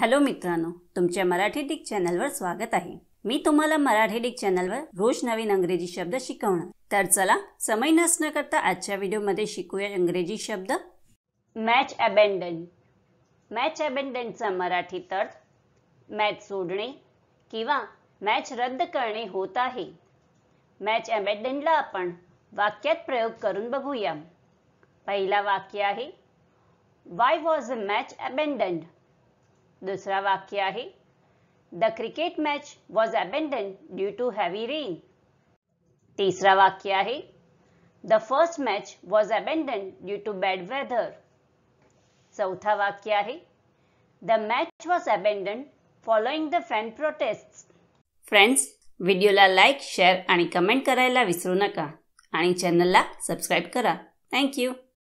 hello मित्रांनो तुमच्या Marathi Dick चॅनलवर स्वागत आहे मी तुम्हाला मराठी डिक चॅनलवर रोज नवीन अंग्रेजी शब्द शिकवणार तर चला समय नसणं करता आजच्या व्हिडिओमध्ये शिकूया इंग्रजी शब्द मॅच अबेंडन मॅच अबँडनचा मराठी अर्थ मॅच सोडणे किंवा मॅच रद्द करणे होत आहे मॅच अबँडनला आपण वाक्यात प्रयोग करून बघूया पहिला वाक्य आहे why was a match abandoned दुसरा वाक्य आहे the cricket match was abandon due to heavy rain तिसरा वाक्य आहे the first match was abandon due to bad weather चौथा वाक्य आहे the match was abandon following the fan protest friends व्हिडिओला लाईक शेअर आणि कमेंट करायला विसरू नका आणि चॅनलला सबस्क्राईब करा थँक्यू